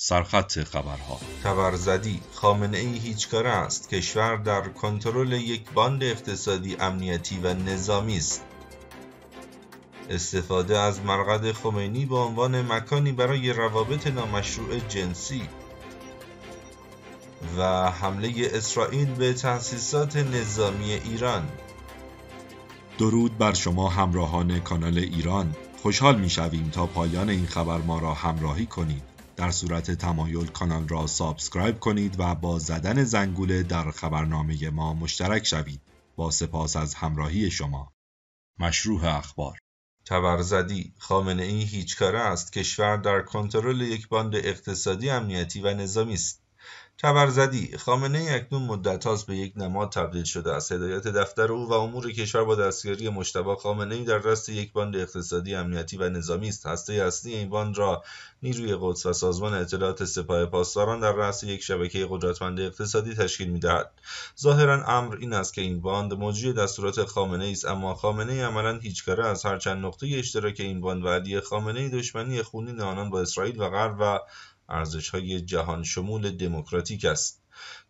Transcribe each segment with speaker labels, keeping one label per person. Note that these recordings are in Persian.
Speaker 1: سرخط خبرها زدی خامنه ای هیچکاره است کشور در کنترل یک باند اقتصادی امنیتی و نظامی است استفاده از مرقد خمینی به عنوان مکانی برای روابط نامشروع جنسی و حمله اسرائیل به تأسیسات نظامی ایران درود بر شما همراهان کانال ایران خوشحال می شویم تا پایان این خبر ما را همراهی کنید در صورت تمایل کانال را سابسکرایب کنید و با زدن زنگوله در خبرنامه ما مشترک شوید با سپاس از همراهی شما مشروع اخبار تبرزدی خامنه این هیچ کاره است کشور در کنترل یک باند اقتصادی امنیتی و نظامی است تبرزدی خامنه ای اکنون مدت هاست به یک نماد تبدیل شده است هدایت دفتر او و امور کشور با دستگیری مشتبه خامنه ای در رست یک باند اقتصادی امنیتی و نظامی است هسته اصلی این باند را نیروی قدس و سازمان اطلاعات سپاه پاسداران در رأس یک شبکه قدرتمند اقتصادی تشکیل میدهد ظاهرا امر این است که این باند موجی دستورات خامنه ای است اما خامنه ای عملا هیچکاره از چند نقطه اشتراک این باند و علی خامنه ای دشمنی خونین آنان با اسرائیل و غرب و های جهان شمول دموکراتیک است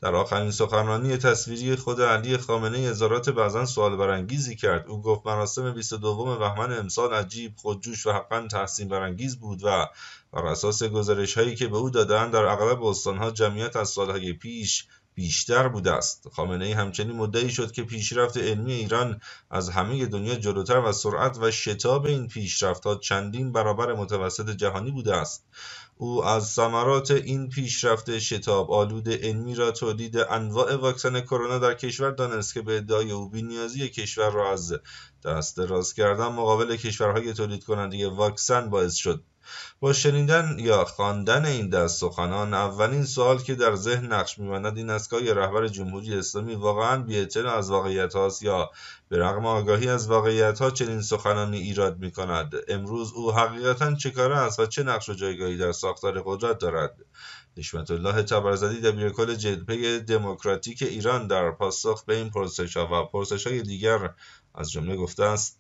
Speaker 1: در آخرین سخنرانی تصویری خود علی خامنه ازارات بعضا سوال برانگیزی کرد او گفت مراسم 22 بهمن امسال عجیب خودجوش و حقا تحسین برانگیز بود و بر اساس گزارش هایی که به او دادن در اغلب استانها جمعیت از سالهای پیش بیشتر بوده است خامنه ای همچنین مدعی شد که پیشرفت علمی ایران از همه دنیا جلوتر و سرعت و شتاب این ها چندین برابر متوسط جهانی بوده است او از ثمرات این پیشرفت شتاب آلود علمی را تولید انواع واکسن کرونا در کشور دانست که به ادعای او بینیازی کشور را از دست دراز کردن مقابل کشورهای تولید کننده واکسن باعث شد با شنیدن یا خواندن این دست سخنان اولین سوال که در ذهن نقش میبندد این است که رهبر جمهوری اسلامی واقعا بیاطلاع از واقعیت هاست یا به رغم آگاهی از واقعیت ها چنین سخنانی ایراد می کند امروز او حقیقتا چه کاره است و چه نقش و جایگاهی در ساختار قدرت دارد نشمت الله تبرزدی دبیرکل جبهه دموکراتیک ایران در پاسخ به این پرسش و پرسش های دیگر از جمله گفته است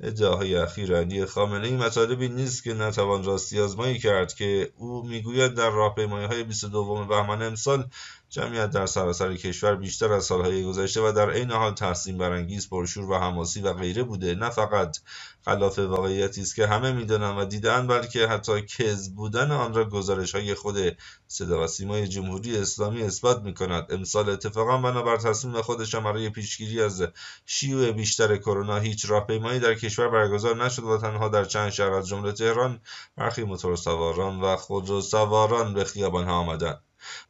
Speaker 1: ادعاهای علی خامنه ای مطالبی نیست که نتوان راستی آزمایی کرد که او میگوید در های 22 بهمن امسال جمعیت در سراسر کشور بیشتر از سالهای گذشته و در عین حال تحسین برانگیز پرشور و حماسی و غیره بوده نه فقط خلاف واقعیتی است که همه میدانند و دیدن بلکه حتی کز بودن آن را گزارش های خود صدا و سیمای جمهوری اسلامی اثبات میکند امسال اتفاقا بنابر تصمیم خودش برای پیشگیری از شیوع بیشتر کرونا هیچ راهپیمایی در کشور برگزار نشد و تنها در چند شهر از جمله تهران برخی سواران و سواران به خیابان ها آمدند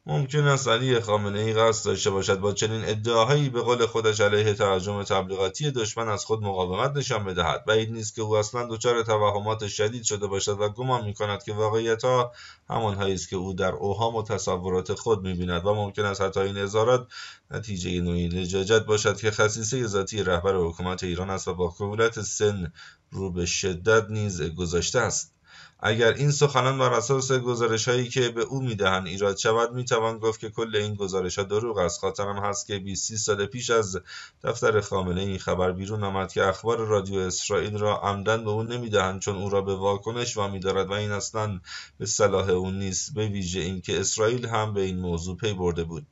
Speaker 1: ممکن است علی خامنه ای قصد داشته باشد با چنین ادعاهایی به قول خودش علیه ترجم تبلیغاتی دشمن از خود مقاومت نشان بدهد بعید نیست که او اصلا دچار توهمات شدید شده باشد و گمان می کند که واقعیت ها هایی است که او در اوهام و تصورات خود می بیند و ممکن است حتی این اظهارات نتیجه نوعی لجاجت باشد که خصیصه ذاتی رهبر حکومت ایران است و با قبولت سن رو به شدت نیز گذاشته است اگر این سخنان بر اساس گزارش هایی که به او میدهند ایراد شود میتوان گفت که کل این گزارش ها دروغ است خاطرم هست که 20 سال پیش از دفتر خامنه این خبر بیرون آمد که اخبار رادیو اسرائیل را عمدن به او نمیدهند چون او را به واکنش وامی دارد و این اصلا به صلاح او نیست به ویژه اینکه اسرائیل هم به این موضوع پی برده بود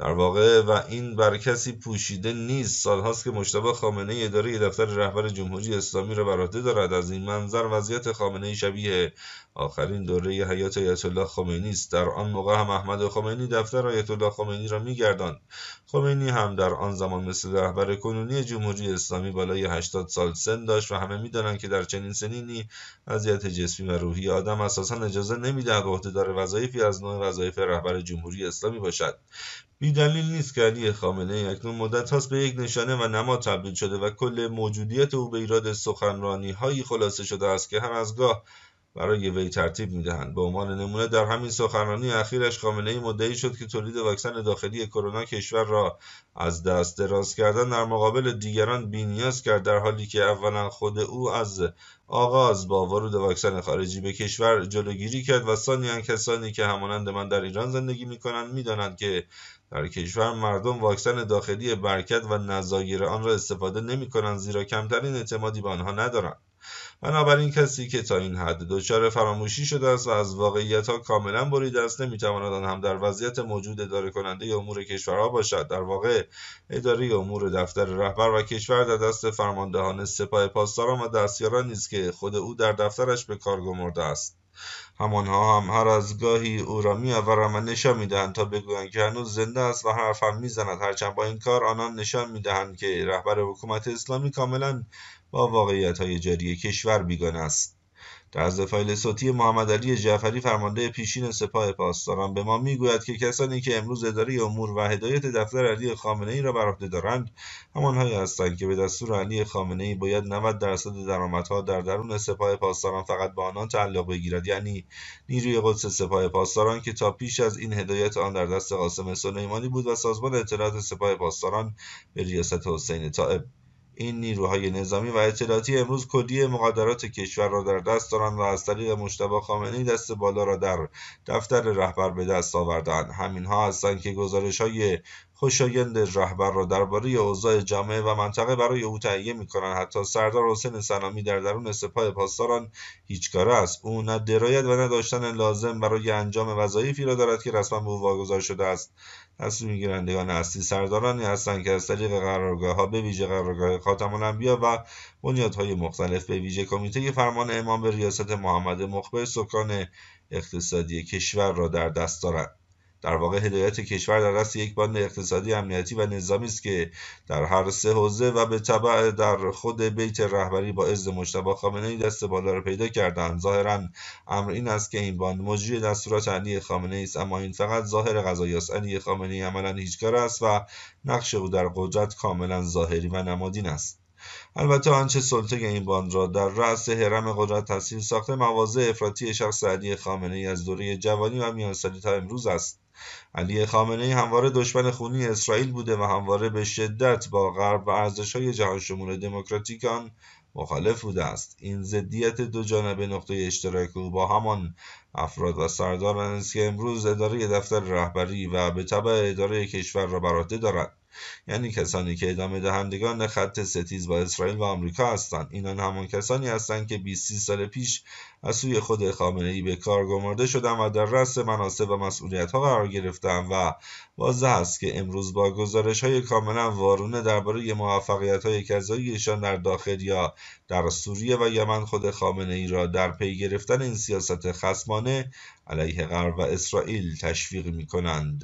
Speaker 1: در واقع و این بر کسی پوشیده نیست سالهاست که مشتبه خامنه اداره دفتر رهبر جمهوری اسلامی را بر دارد از این منظر وضعیت خامنه ای آخرین دوره حیات آیت الله خمینی است در آن موقع هم احمد خمینی دفتر آیت الله خمینی را میگرداند خمینی هم در آن زمان مثل رهبر کنونی جمهوری اسلامی بالای 80 سال سن داشت و همه میدانند که در چنین سنینی اذیت جسمی و روحی آدم اساسا اجازه نمیدهد عهدهدار وظایفی از نوع وظایف رهبر جمهوری اسلامی باشد بی دلیل نیست که علی خامنه اکنون مدت هاست به یک نشانه و نما تبدیل شده و کل موجودیت او به ایراد سخنرانی هایی خلاصه شده است که هم از گاه برای وی ترتیب میدهند به عنوان نمونه در همین سخنرانی اخیرش خامنه ای مدعی شد که تولید واکسن داخلی کرونا کشور را از دست دراز کردن در مقابل دیگران بینیاز کرد در حالی که اولا خود او از آغاز با ورود واکسن خارجی به کشور جلوگیری کرد و ثانیا کسانی که همانند من در ایران زندگی میکنند میدانند که در کشور مردم واکسن داخلی برکت و نزاگیر آن را استفاده نمی کنند زیرا کمترین اعتمادی به آنها ندارند بنابراین کسی که تا این حد دچار فراموشی شده است و از واقعیت ها کاملا بریده است نمیتواند آن هم در وضعیت موجود اداره کننده امور کشورها باشد در واقع اداره امور دفتر رهبر و کشور در دست فرماندهان سپاه پاسداران و دستیاران نیست که خود او در دفترش به کار گمرده است همانها هم هر از گاهی او را میآورند و نشان دهند تا بگویند که هنوز زنده است و می میزند هرچند با این کار آنان نشان میدهند که رهبر حکومت اسلامی کاملا با واقعیت های جاری کشور بیگانه است در فایل صوتی محمد علی جعفری فرمانده پیشین سپاه پاسداران به ما میگوید که کسانی که امروز اداره امور و هدایت دفتر علی خامنه ای را بر عهده دارند همانهایی هستند که به دستور علی خامنه ای باید 90 درصد درآمدها در درون سپاه پاسداران فقط به آنان تعلق بگیرد یعنی نیروی قدس سپاه پاسداران که تا پیش از این هدایت آن در دست قاسم سلیمانی بود و سازمان اطلاعات سپاه پاسداران به ریاست حسین طائب این نیروهای نظامی و اطلاعاتی امروز کلی مقدرات کشور را در دست دارند و از طریق مشتبه خامنه‌ای دست بالا را در دفتر رهبر به دست آوردند همینها هستند که گزارش های خوشایند رهبر را درباره اوضاع جامعه و منطقه برای او تهیه میکنند حتی سردار حسین سلامی در درون سپاه پاسداران هیچکاره است او نه درایت و نه داشتن لازم برای انجام وظایفی را دارد که رسما به او واگذار شده است تصمیم گیرندگان اصلی سردارانی هستند که از طریق قرارگاه ها به ویژه قرارگاه خاتم الانبیا و بنیادهای مختلف به ویژه کمیته فرمان امام به ریاست محمد مخبر سکان اقتصادی کشور را در دست دارند در واقع هدایت کشور در دست یک باند اقتصادی امنیتی و نظامی است که در هر سه حوزه و به تبع در خود بیت رهبری با عز مجتبی خامنه ای دست بالا را پیدا کردند ظاهرا امر این است که این باند مجری دستورات علی خامنه است اما این فقط ظاهر قضایی است علی خامنه ای عملا کار است و نقش او در قدرت کاملا ظاهری و نمادین است البته آنچه سلطه این باند را در رأس حرم قدرت تصمیم ساخته مواضع افراطی شخص علی خامنه ای از دوره جوانی و میانسالی تا امروز است علی خامنه ای همواره دشمن خونی اسرائیل بوده و همواره به شدت با غرب و های جهان شمول دموکراتیک مخالف بوده است این ضدیت دو جانبه نقطه اشتراک او با همان افراد و سرداران است که امروز اداره دفتر رهبری و به طبع اداره کشور را بر دارد یعنی کسانی که ادامه دهندگان خط ستیز با اسرائیل و آمریکا هستند اینان همان کسانی هستند که 20 سال پیش از سوی خود خامنه ای به کار گمارده شدند و در رأس مناسب و مسئولیت ها قرار گرفتند و واضح است که امروز با گزارش های کاملا وارونه درباره موفقیت های کذاییشان در داخل یا در سوریه و یمن خود خامنه ای را در پی گرفتن این سیاست خصمانه علیه غرب و اسرائیل تشویق می کنند.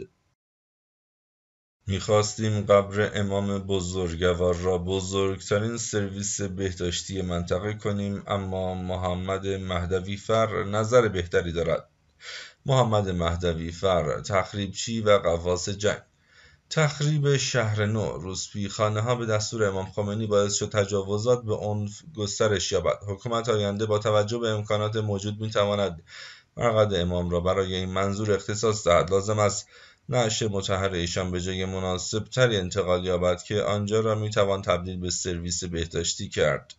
Speaker 1: میخواستیم قبر امام بزرگوار را بزرگترین سرویس بهداشتی منطقه کنیم اما محمد مهدوی فر نظر بهتری دارد محمد مهدوی فر تخریبچی و قواس جنگ تخریب شهر نو خانه ها به دستور امام خمینی باعث شد تجاوزات به اون گسترش یابد حکومت آینده با توجه به امکانات موجود میتواند مرقد امام را برای این منظور اختصاص دهد لازم است متحره ایشان به جای مناسبتری انتقال یابد که آنجا را می توان تبدیل به سرویس بهداشتی کرد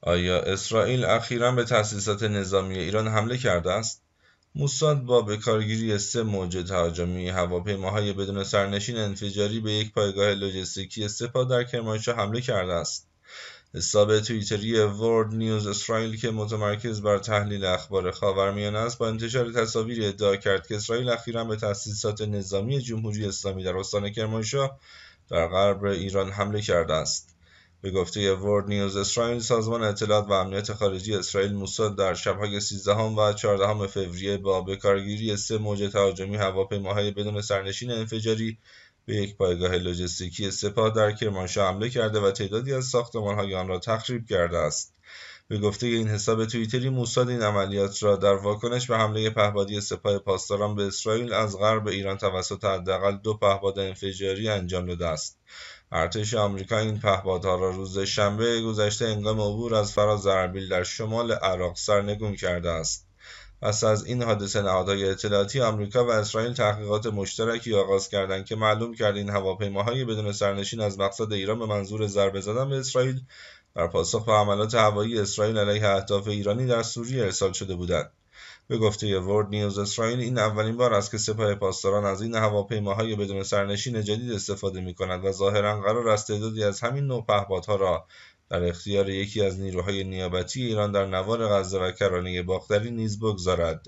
Speaker 1: آیا اسرائیل اخیرا به تأسیسات نظامی ایران حمله کرده است موساد با بکارگیری سه موج تهاجمی هواپیماهای بدون سرنشین انفجاری به یک پایگاه لوجستیکی سپاه در کرمانشاه حمله کرده است حساب توییتری ورد نیوز اسرائیل که متمرکز بر تحلیل اخبار خاورمیانه است با انتشار تصاویری ادعا کرد که اسرائیل اخیرا به تأسیسات نظامی جمهوری اسلامی در استان کرمانشاه در غرب ایران حمله کرده است به گفته ورد نیوز اسرائیل سازمان اطلاعات و امنیت خارجی اسرائیل موساد در شبهای 13 و 14 فوریه با بکارگیری سه موج تهاجمی هواپیماهای بدون سرنشین انفجاری به یک پایگاه لوجستیکی سپاه در کرمانشاه حمله کرده و تعدادی از ساختمانهای آن را تخریب کرده است به گفته این حساب توییتری موساد این عملیات را در واکنش به حمله پهبادی سپاه پاسداران به اسرائیل از غرب ایران توسط حداقل دو پهباد انفجاری انجام داده است ارتش آمریکا این پهپادها را روز شنبه گذشته انگام عبور از فراز اربیل در شمال عراق سرنگون کرده است پس از این حادثه نهادهای اطلاعاتی آمریکا و اسرائیل تحقیقات مشترکی آغاز کردند که معلوم کرد این هواپیماهای بدون سرنشین از مقصد ایران به منظور ضربه زدن به اسرائیل در پاسخ به حملات هوایی اسرائیل علیه اهداف ایرانی در سوریه ارسال شده بودند به گفته ورد نیوز اسرائیل این اولین بار است که سپاه پاسداران از این هواپیماهای بدون سرنشین جدید استفاده می کند و ظاهرا قرار است تعدادی از همین نوع پهپادها را در اختیار یکی از نیروهای نیابتی ایران در نوار غزه و کرانه باختری نیز بگذارد